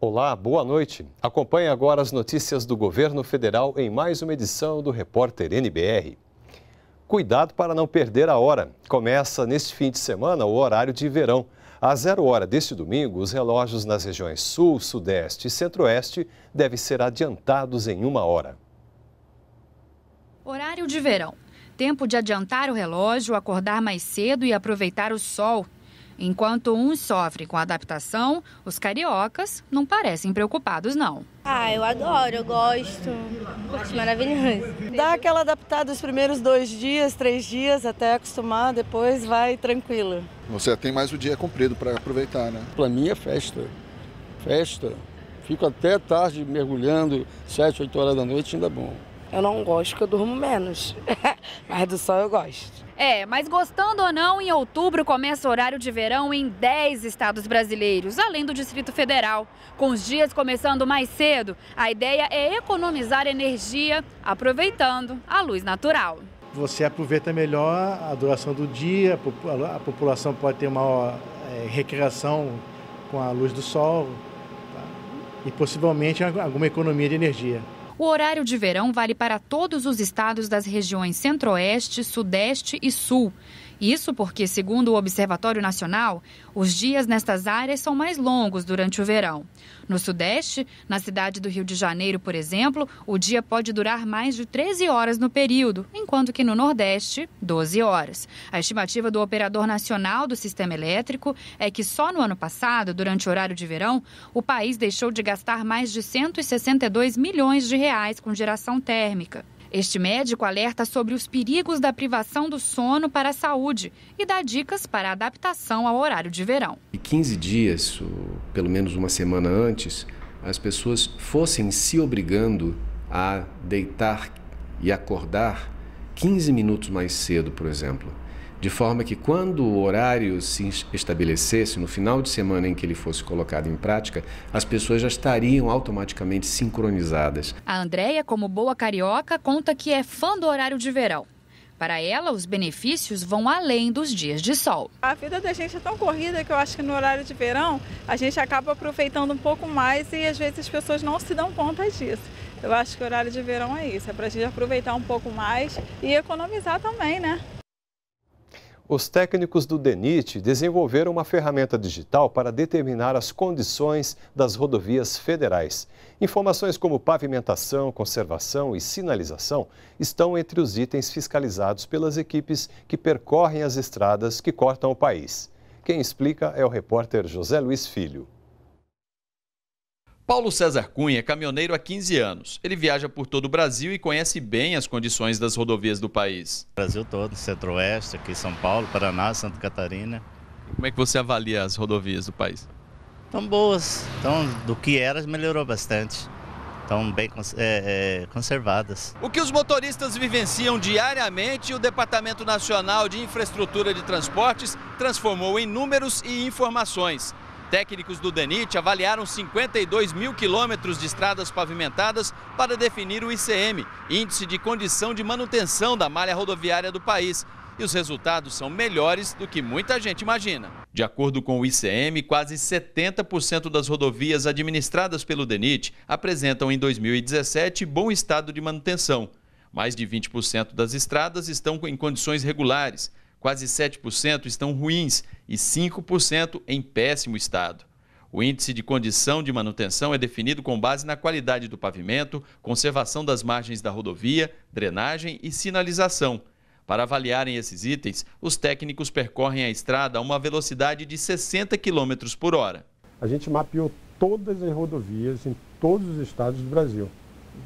Olá, boa noite. Acompanhe agora as notícias do governo federal em mais uma edição do Repórter NBR. Cuidado para não perder a hora. Começa neste fim de semana o horário de verão. A zero hora deste domingo, os relógios nas regiões Sul, Sudeste e Centro-Oeste devem ser adiantados em uma hora. Horário de verão. Tempo de adiantar o relógio, acordar mais cedo e aproveitar o sol Enquanto uns sofrem com a adaptação, os cariocas não parecem preocupados, não. Ah, eu adoro, eu gosto. Acho maravilhoso. Dá aquela adaptada os primeiros dois dias, três dias, até acostumar, depois vai tranquilo. Você tem mais o dia comprido para aproveitar, né? Para mim é festa. Festa. Fico até tarde mergulhando, sete, oito horas da noite, ainda é bom. Eu não gosto que eu durmo menos, mas do sol eu gosto. É, mas gostando ou não, em outubro começa o horário de verão em 10 estados brasileiros, além do Distrito Federal. Com os dias começando mais cedo, a ideia é economizar energia, aproveitando a luz natural. Você aproveita melhor a duração do dia, a população pode ter uma é, recreação com a luz do sol tá? e possivelmente alguma economia de energia. O horário de verão vale para todos os estados das regiões Centro-Oeste, Sudeste e Sul. Isso porque, segundo o Observatório Nacional, os dias nestas áreas são mais longos durante o verão. No Sudeste, na cidade do Rio de Janeiro, por exemplo, o dia pode durar mais de 13 horas no período, enquanto que no Nordeste, 12 horas. A estimativa do Operador Nacional do Sistema Elétrico é que só no ano passado, durante o horário de verão, o país deixou de gastar mais de 162 milhões de reais reais com geração térmica. Este médico alerta sobre os perigos da privação do sono para a saúde e dá dicas para adaptação ao horário de verão. E 15 dias, pelo menos uma semana antes, as pessoas fossem se obrigando a deitar e acordar 15 minutos mais cedo, por exemplo de forma que quando o horário se estabelecesse, no final de semana em que ele fosse colocado em prática, as pessoas já estariam automaticamente sincronizadas. A Andréia, como boa carioca, conta que é fã do horário de verão. Para ela, os benefícios vão além dos dias de sol. A vida da gente é tão corrida que eu acho que no horário de verão a gente acaba aproveitando um pouco mais e às vezes as pessoas não se dão conta disso. Eu acho que o horário de verão é isso, é para a gente aproveitar um pouco mais e economizar também, né? os técnicos do DENIT desenvolveram uma ferramenta digital para determinar as condições das rodovias federais. Informações como pavimentação, conservação e sinalização estão entre os itens fiscalizados pelas equipes que percorrem as estradas que cortam o país. Quem explica é o repórter José Luiz Filho. Paulo César Cunha é caminhoneiro há 15 anos. Ele viaja por todo o Brasil e conhece bem as condições das rodovias do país. Brasil todo, Centro-Oeste, aqui São Paulo, Paraná, Santa Catarina. Como é que você avalia as rodovias do país? Estão boas. Então, do que eram, melhorou bastante. Estão bem é, é, conservadas. O que os motoristas vivenciam diariamente, o Departamento Nacional de Infraestrutura de Transportes transformou em números e informações. Técnicos do DENIT avaliaram 52 mil quilômetros de estradas pavimentadas para definir o ICM, Índice de Condição de Manutenção da Malha Rodoviária do país, e os resultados são melhores do que muita gente imagina. De acordo com o ICM, quase 70% das rodovias administradas pelo DENIT apresentam em 2017 bom estado de manutenção. Mais de 20% das estradas estão em condições regulares quase 7% estão ruins e 5% em péssimo estado. O índice de condição de manutenção é definido com base na qualidade do pavimento, conservação das margens da rodovia, drenagem e sinalização. Para avaliarem esses itens, os técnicos percorrem a estrada a uma velocidade de 60 km por hora. A gente mapeou todas as rodovias em todos os estados do Brasil.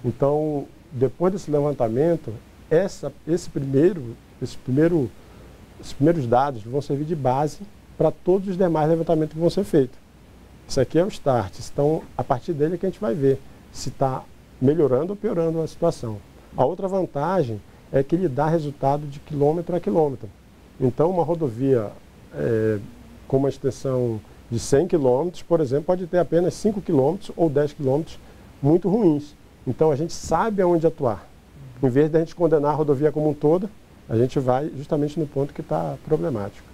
Então, depois desse levantamento, essa, esse primeiro, esse primeiro os primeiros dados vão servir de base para todos os demais levantamentos que vão ser feitos. Isso aqui é o start. Então, a partir dele é que a gente vai ver se está melhorando ou piorando a situação. A outra vantagem é que ele dá resultado de quilômetro a quilômetro. Então, uma rodovia é, com uma extensão de 100 quilômetros, por exemplo, pode ter apenas 5 quilômetros ou 10 quilômetros muito ruins. Então, a gente sabe aonde atuar. Em vez de a gente condenar a rodovia como um todo, a gente vai justamente no ponto que está problemático.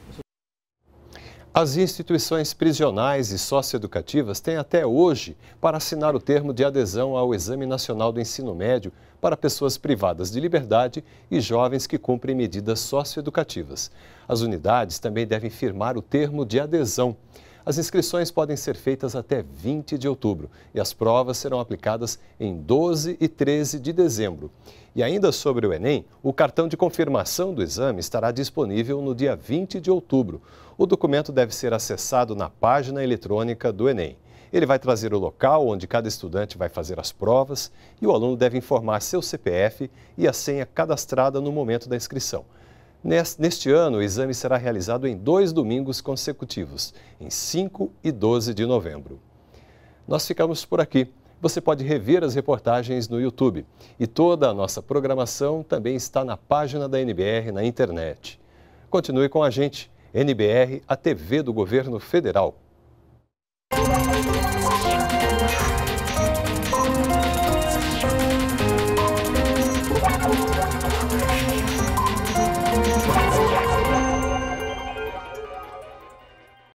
As instituições prisionais e socioeducativas têm até hoje para assinar o termo de adesão ao Exame Nacional do Ensino Médio para pessoas privadas de liberdade e jovens que cumprem medidas socioeducativas. As unidades também devem firmar o termo de adesão. As inscrições podem ser feitas até 20 de outubro e as provas serão aplicadas em 12 e 13 de dezembro. E ainda sobre o Enem, o cartão de confirmação do exame estará disponível no dia 20 de outubro. O documento deve ser acessado na página eletrônica do Enem. Ele vai trazer o local onde cada estudante vai fazer as provas e o aluno deve informar seu CPF e a senha cadastrada no momento da inscrição. Neste ano, o exame será realizado em dois domingos consecutivos, em 5 e 12 de novembro. Nós ficamos por aqui. Você pode rever as reportagens no YouTube. E toda a nossa programação também está na página da NBR na internet. Continue com a gente. NBR, a TV do Governo Federal.